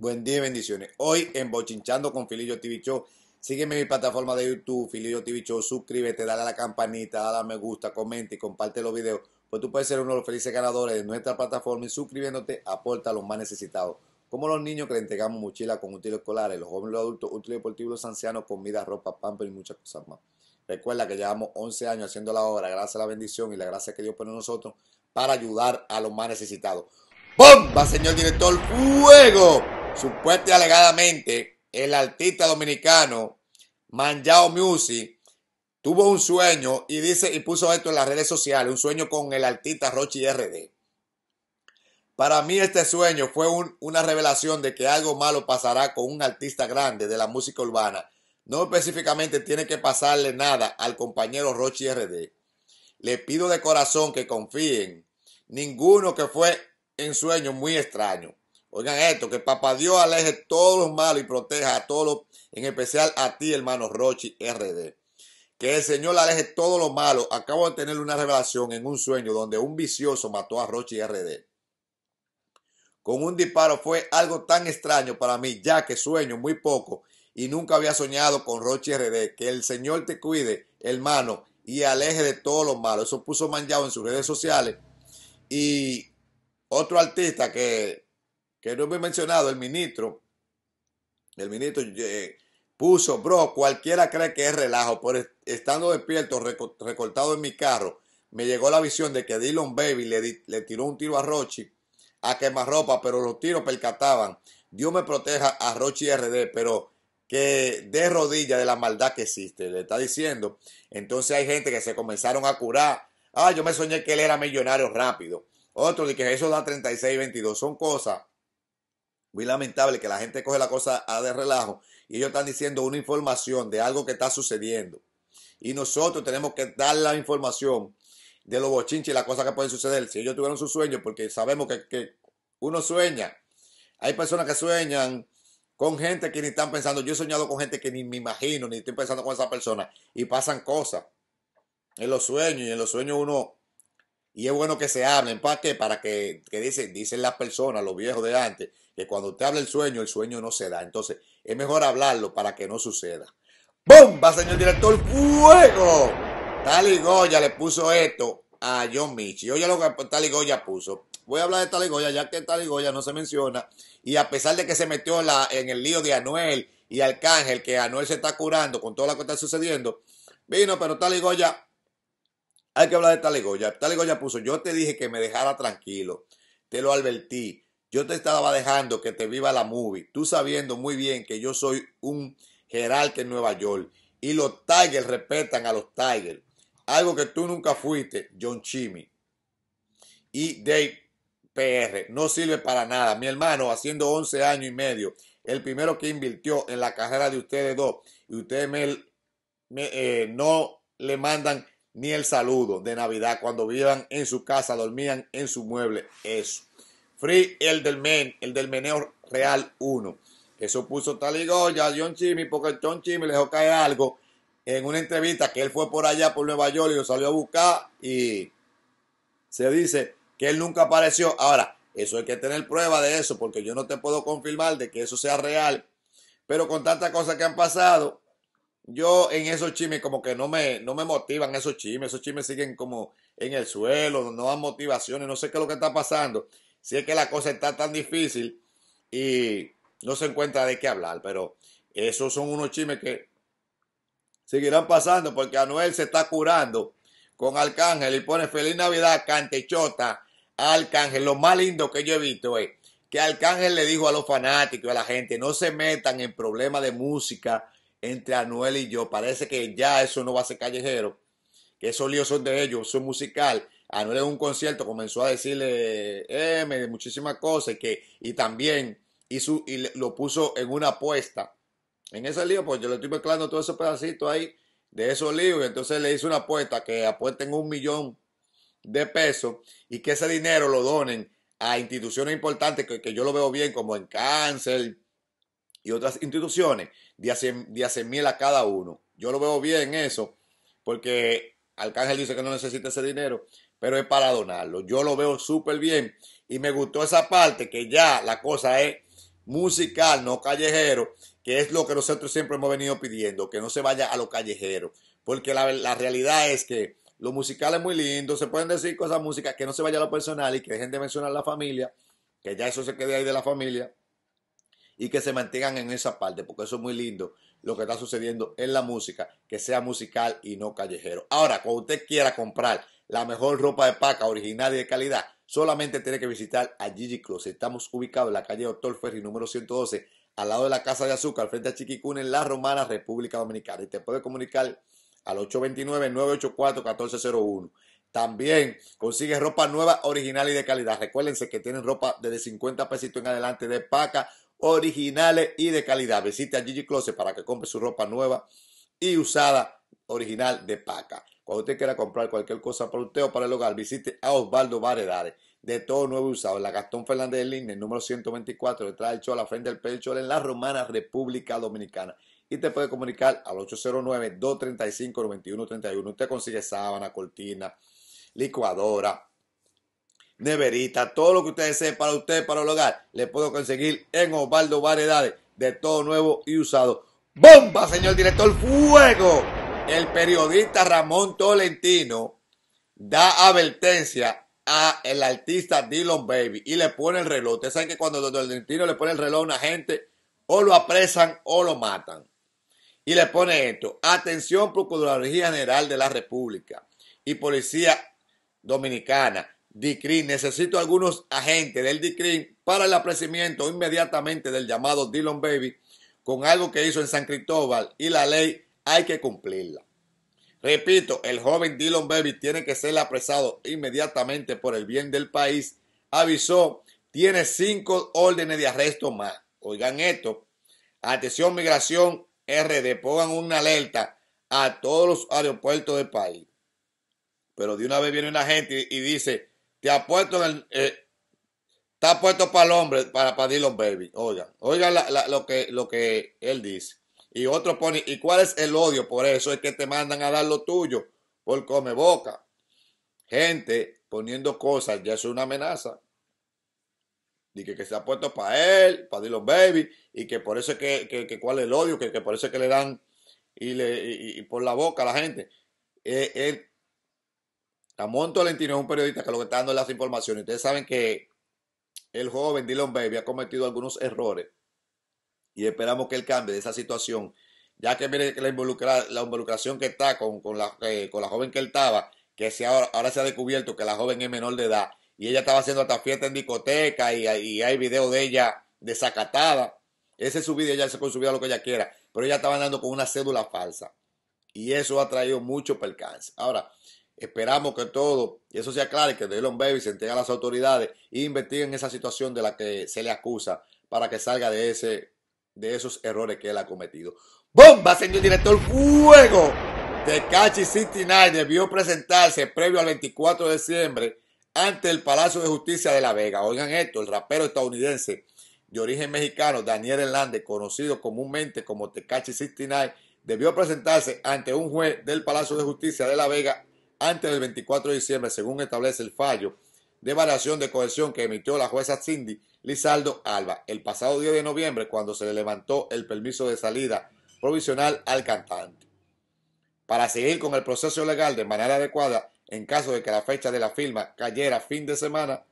Buen día y bendiciones. Hoy en Bochinchando con Filillo TV Show. Sígueme en mi plataforma de YouTube, Filillo TV Show. Suscríbete, dale a la campanita, dale a me gusta, comenta y comparte los videos. Pues tú puedes ser uno de los felices ganadores de nuestra plataforma y suscribiéndote aporta a los más necesitados. Como los niños que le entregamos mochila con útiles escolares, los jóvenes, los adultos, útiles deportivos, los ancianos, comida, ropa, pamper y muchas cosas más. Recuerda que llevamos 11 años haciendo la obra, gracias a la bendición y la gracia que Dios pone en nosotros para ayudar a los más necesitados. ¡Bomba, señor director! ¡Fuego! Supuestamente, alegadamente, el artista dominicano Manjao Music tuvo un sueño y dice y puso esto en las redes sociales, un sueño con el artista Rochi RD. Para mí este sueño fue una revelación de que algo malo pasará con un artista grande de la música urbana. No específicamente tiene que pasarle nada al compañero Rochi RD. Le pido de corazón que confíen. Ninguno que fue en sueño muy extraño. Oigan esto, que Papá Dios aleje todos los malos y proteja a todos en especial a ti, hermano Rochi RD. Que el Señor aleje todo lo malo. Acabo de tener una revelación en un sueño donde un vicioso mató a Rochi RD. Con un disparo fue algo tan extraño para mí, ya que sueño muy poco y nunca había soñado con Rochi RD. Que el Señor te cuide, hermano, y aleje de todos los malos. Eso puso Manjao en sus redes sociales. Y otro artista que que no me he mencionado, el ministro, el ministro eh, puso, bro, cualquiera cree que es relajo, por estando despierto, recortado en mi carro, me llegó la visión de que Dylan Baby le, tiró un tiro a Rochi a quemarropa, pero los tiros percataban. Dios me proteja a Rochi RD, pero que de rodillas de la maldad que existe, le está diciendo. Entonces hay gente que se comenzaron a curar. Ah, yo me soñé que él era millonario rápido. Otro de que eso da 36, 22. Son cosas muy lamentable que la gente coge la cosa a de relajo y ellos están diciendo una información de algo que está sucediendo. Y nosotros tenemos que dar la información de los bochinches y las cosas que pueden suceder. Si ellos tuvieron su sueño porque sabemos que, que uno sueña. Hay personas que sueñan con gente que ni están pensando. Yo he soñado con gente que ni me imagino, ni estoy pensando con esa persona. Y pasan cosas en los sueños. Y en los sueños uno y es bueno que se hablen. ¿Para qué? Para que, que dicen, dicen las personas, los viejos de antes, que cuando usted habla el sueño, el sueño no se da. Entonces, es mejor hablarlo para que no suceda. ¡Bomba, señor director! ¡Fuego! y Goya le puso esto a John Michi. Oye lo que y Goya puso. Voy a hablar de y Goya, ya que Tali Goya no se menciona. Y a pesar de que se metió la, en el lío de Anuel y Arcángel, que Anuel se está curando con todo lo que está sucediendo, vino, pero y Goya hay que hablar de Talegoya. Talegoya puso, yo te dije que me dejara tranquilo, te lo advertí, yo te estaba dejando que te viva la movie, tú sabiendo muy bien que yo soy un que en Nueva York y los Tigers respetan a los Tigers, algo que tú nunca fuiste, John Chimmy. Y Dave PR, no sirve para nada. Mi hermano, haciendo 11 años y medio, el primero que invirtió en la carrera de ustedes dos, y ustedes eh, no le mandan ni el saludo de Navidad. Cuando vivían en su casa, dormían en su mueble. Eso. Free el del men, el del meneo real 1. Eso puso tal y Goya, John Chimmy, porque John Chimmy le dejó caer algo en una entrevista que él fue por allá, por Nueva York, y lo salió a buscar y se dice que él nunca apareció. Ahora, eso hay que tener prueba de eso, porque yo no te puedo confirmar de que eso sea real. Pero con tantas cosas que han pasado, yo en esos chimes como que no me, no me motivan esos chimes, esos chimes siguen como en el suelo, no dan motivaciones, no sé qué es lo que está pasando. Si es que la cosa está tan difícil y no se encuentra de qué hablar, pero esos son unos chimes que seguirán pasando porque Anuel se está curando con Arcángel y pone Feliz Navidad, cantechota, Arcángel. Lo más lindo que yo he visto es que Arcángel le dijo a los fanáticos, a la gente, no se metan en problemas de música entre Anuel y yo. Parece que ya eso no va a ser callejero, que esos líos son de ellos, son musical. Anuel en un concierto comenzó a decirle M, muchísimas cosas, que, y también y lo puso en una apuesta. En ese lío, pues yo le estoy mezclando todo ese pedacito ahí de esos líos, y entonces le hizo una apuesta que apuesten un millón de pesos y que ese dinero lo donen a instituciones importantes que, que yo lo veo bien, como en cáncer y otras instituciones de hacer mil a cada uno. Yo lo veo bien eso, porque Arcángel dice que no necesita ese dinero, pero es para donarlo. Yo lo veo súper bien y me gustó esa parte que ya la cosa es musical, no callejero, que es lo que nosotros siempre hemos venido pidiendo, que no se vaya a lo callejero, porque la, la realidad es que lo musical es muy lindo, se pueden decir cosas músicas, que no se vaya a lo personal y que dejen de mencionar la familia, que ya eso se quede ahí de la familia, y que se mantengan en esa parte, porque eso es muy lindo lo que está sucediendo en la música, que sea musical y no callejero. Ahora, cuando usted quiera comprar la mejor ropa de paca original y de calidad, solamente tiene que visitar a Gigi Closet. Estamos ubicados en la calle Doctor Ferry número 112, al lado de la Casa de Azúcar, frente a Chiquicún. en La Romana, República Dominicana. Y te puede comunicar al 829-984-1401. También consigue ropa nueva, original y de calidad. Recuérdense que tienen ropa desde 50 pesitos en adelante de paca originales y de calidad. Visite a Gigi Closet para que compre su ropa nueva y usada original de paca. Cuando usted quiera comprar cualquier cosa para usted o para el hogar, visite a Osvaldo Varedares De todo nuevo y usado en la Gastón Fernández de Línea, número 124, detrás del Chola, frente del Pecho, en la Romana República Dominicana. Y te puede comunicar al 809-235-9131. Usted consigue sábana, cortina, licuadora, neverita, todo lo que ustedes deseen para usted, para el hogar, le puedo conseguir en Osvaldo Variedades, de todo nuevo y usado. ¡Bomba, señor director! ¡Fuego! El periodista Ramón Tolentino da advertencia a el artista Dylan Baby y le pone el reloj. Ustedes saben que cuando el Tolentino le pone el reloj a una gente, o lo apresan o lo matan. Y le pone esto, atención Procuraduría General de la República y Policía Dominicana, DICRIN. Necesito algunos agentes del DICRIN para el apreciamiento inmediatamente del llamado Dylan Baby con algo que hizo en San Cristóbal y la ley hay que cumplirla. Repito, el joven Dylan Baby tiene que ser apresado inmediatamente por el bien del país. Avisó, tiene cinco órdenes de arresto más. Oigan esto. Atención Migración RD, pongan una alerta a todos los aeropuertos del país. Pero de una vez viene un agente y dice, te puesto en el. está eh, puesto para el hombre, para, para los Baby. Oiga, oiga lo, que, lo que él dice. Y otro pone, ¿y cuál es el odio? Por eso es que te mandan a dar lo tuyo, por come boca. Gente poniendo cosas, ya es una amenaza. Y que, se ha puesto para él, para los Baby, y que por eso es que, que, cuál es el odio, que, por eso es que le dan y, le, y, por la boca a la gente. Eh, eh, Ramón Tolentino es un periodista que lo que está dando las informaciones. Ustedes saben que el joven Dylan Baby ha cometido algunos errores y esperamos que él cambie de esa situación. Ya que mire la, involucración que está con, eh, con, la, joven que él estaba, que se, ahora, se ha descubierto que la joven es menor de edad y ella estaba haciendo hasta fiesta en discoteca y, hay video de ella desacatada. Ese es su vida, ya se con su vida lo que ella quiera, pero ella estaba andando con una cédula falsa y eso ha traído mucho percance. Ahora, Esperamos que todo y eso se aclare, que Delon Baby se entregue a las autoridades e investiguen esa situación de la que se le acusa para que salga de, ese, de esos errores que él ha cometido. ¡Bomba, señor director! ¡Fuego! Tecachi 69 debió presentarse previo al 24 de diciembre ante el Palacio de Justicia de La Vega. Oigan esto, el rapero estadounidense de origen mexicano Daniel Hernández, conocido comúnmente como Tecachi 69, debió presentarse ante un juez del Palacio de Justicia de La Vega antes del 24 de diciembre, según establece el fallo de variación de cohesión que emitió la jueza Cindy Lizaldo Alba el pasado 10 de noviembre cuando se le levantó el permiso de salida provisional al cantante. Para seguir con el proceso legal de manera adecuada, en caso de que la fecha de la firma cayera fin de semana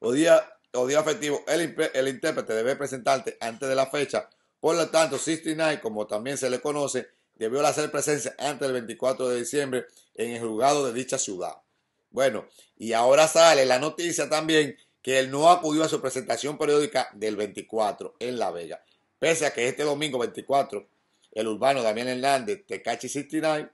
o día, o día el, el intérprete debe presentarse antes de la fecha. Por lo tanto, 69, como también se le conoce, debió hacer presencia antes del 24 de diciembre en el juzgado de dicha ciudad. Bueno, y ahora sale la noticia también que él no acudió a su presentación periódica del 24 en La Vega, pese a que este domingo 24 el urbano Daniel Hernández, Tecachi 69,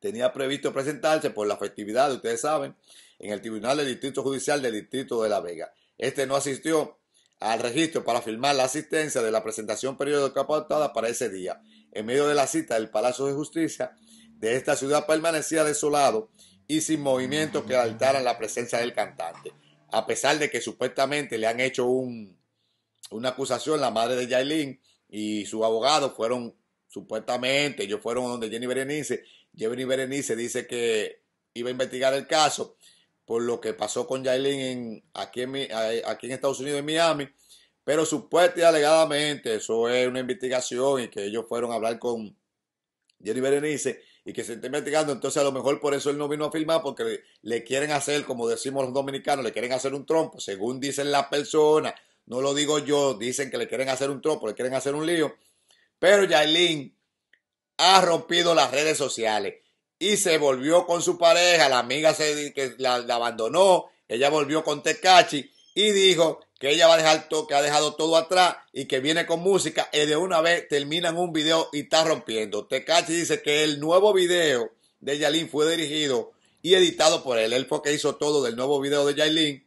tenía previsto presentarse por la festividad, ustedes saben, en el Tribunal del Distrito Judicial del Distrito de La Vega. Este no asistió al registro para firmar la asistencia de la presentación periódica aportada para ese día en medio de la cita del Palacio de Justicia de esta ciudad permanecía desolado y sin movimiento que altaran la presencia del cantante. A pesar de que supuestamente le han hecho un, una acusación, la madre de Yailin y su abogado fueron supuestamente, ellos fueron donde Jenny Berenice. Jenny Berenice dice que iba a investigar el caso por lo que pasó con Yailin aquí en Estados Unidos, en Miami pero supuestamente, y alegadamente, eso es una investigación y que ellos fueron a hablar con Jenny Berenice y que se está investigando, entonces a lo mejor por eso él no vino a firmar porque le quieren hacer, como decimos los dominicanos, le quieren hacer un trompo, según dicen las personas, no lo digo yo, dicen que le quieren hacer un trompo, le quieren hacer un lío, pero Yailin ha rompido las redes sociales y se volvió con su pareja, la amiga se, que la, la abandonó, ella volvió con Tecachi y dijo que ella va a dejar todo, que ha dejado todo atrás y que viene con música y de una vez terminan un video y está rompiendo. Tecachi dice que el nuevo video de Yalín fue dirigido y editado por él. Él fue que hizo todo del nuevo video de Yalín.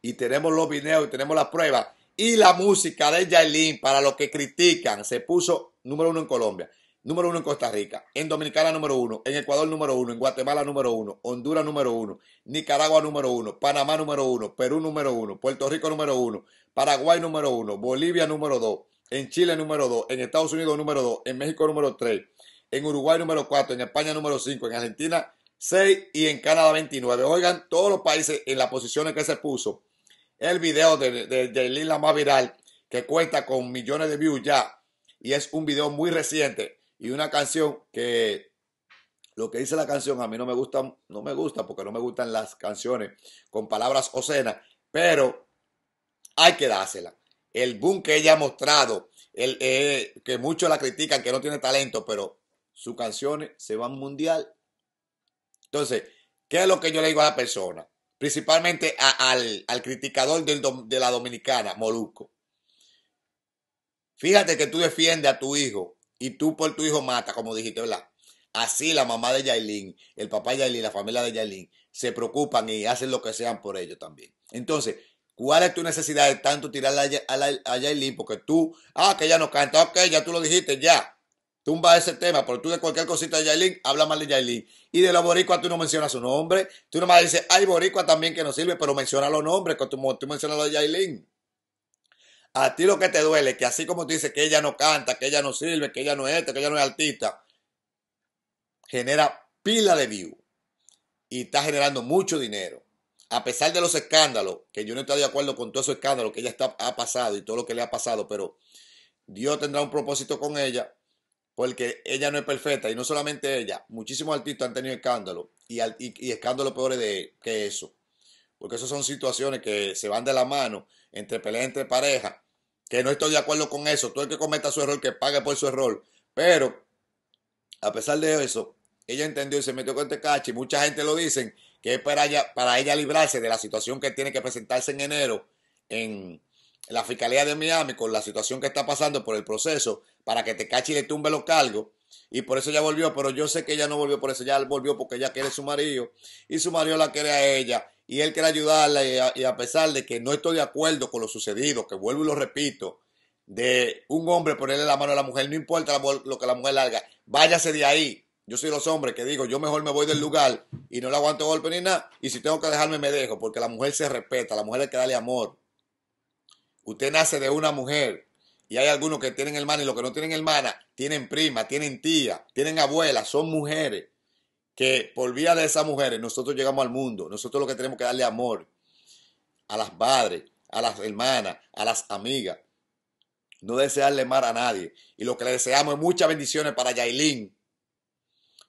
Y tenemos los videos y tenemos las pruebas. Y la música de Yalín, para los que critican, se puso número uno en Colombia número uno en Costa Rica, en Dominicana número uno, en Ecuador número uno, en Guatemala número uno, Honduras número uno, Nicaragua número uno, Panamá número uno, Perú número uno, Puerto Rico número uno, Paraguay número uno, Bolivia número dos, en Chile número dos, en Estados Unidos número dos, en México número tres, en Uruguay número cuatro, en España número cinco, en Argentina seis y en Canadá 29. Oigan, todos los países en las posiciones que se puso. El video de, de, de más viral que cuenta con millones de views ya y es un video muy reciente y una canción que lo que dice la canción a mí no me gusta, no me gusta porque no me gustan las canciones con palabras ocenas, pero hay que dársela. El boom que ella ha mostrado, el, eh, que muchos la critican, que no tiene talento, pero sus canciones se van mundial. Entonces, ¿qué es lo que yo le digo a la persona? Principalmente al, criticador de la dominicana, Molusco. Fíjate que tú defiendes a tu hijo y tú por tu hijo mata, como dijiste, ¿verdad? Así la mamá de Yailin, el papá de Yailin, la familia de Yailin, se preocupan y hacen lo que sean por ellos también. Entonces, ¿cuál es tu necesidad de tanto tirar a, Yailin? Porque tú, ah, que ya no canta, ok, ya tú lo dijiste, ya. Tumba ese tema, porque tú de cualquier cosita de Yailin, habla mal de Yailin. Y de la boricua tú no mencionas su nombre, tú nomás dices, hay boricua también que no sirve, pero menciona los nombres, que tú, mencionas los de Yailin. A ti lo que te duele, que así como tú dices que ella no canta, que ella no sirve, que ella no es que ella no es artista, genera pila de views y está generando mucho dinero. A pesar de los escándalos, que yo no estoy de acuerdo con todos esos escándalos que ella está, ha pasado y todo lo que le ha pasado, pero Dios tendrá un propósito con ella porque ella no es perfecta y no solamente ella, muchísimos artistas han tenido escándalos y, escándalos peores de, que eso, porque esas son situaciones que se van de la mano entre peleas entre parejas que no estoy de acuerdo con eso. Todo el que cometa su error, que pague por su error. Pero, a pesar de eso, ella entendió y se metió con este y Mucha gente lo dicen que es para ella, para ella librarse de la situación que tiene que presentarse en enero en la Fiscalía de Miami con la situación que está pasando por el proceso para que Tecachi le tumbe los cargos. Y por eso ella volvió, pero yo sé que ella no volvió por eso, ella volvió porque ella quiere a su marido y su marido la quiere a ella y él quiere ayudarla y a, pesar de que no estoy de acuerdo con lo sucedido, que vuelvo y lo repito, de un hombre ponerle la mano a la mujer, no importa lo que la mujer haga, váyase de ahí. Yo soy los hombres que digo, yo mejor me voy del lugar y no le aguanto golpe ni nada. Y si tengo que dejarme, me dejo, porque la mujer se respeta, la mujer le que darle amor. Usted nace de una mujer y hay algunos que tienen hermana y los que no tienen hermana, tienen prima, tienen tía, tienen abuela, son mujeres que por vía de esas mujeres nosotros llegamos al mundo. Nosotros lo que tenemos que darle amor a las madres, a las hermanas, a las amigas. No desearle mal a nadie. Y lo que le deseamos es muchas bendiciones para Yailin,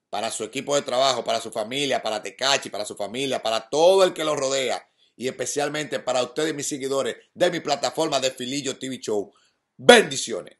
para su equipo de trabajo, para su familia, para Tecachi, para su familia, para todo el que lo rodea. Y especialmente para ustedes, mis seguidores de mi plataforma de Filillo TV Show. Bendiciones.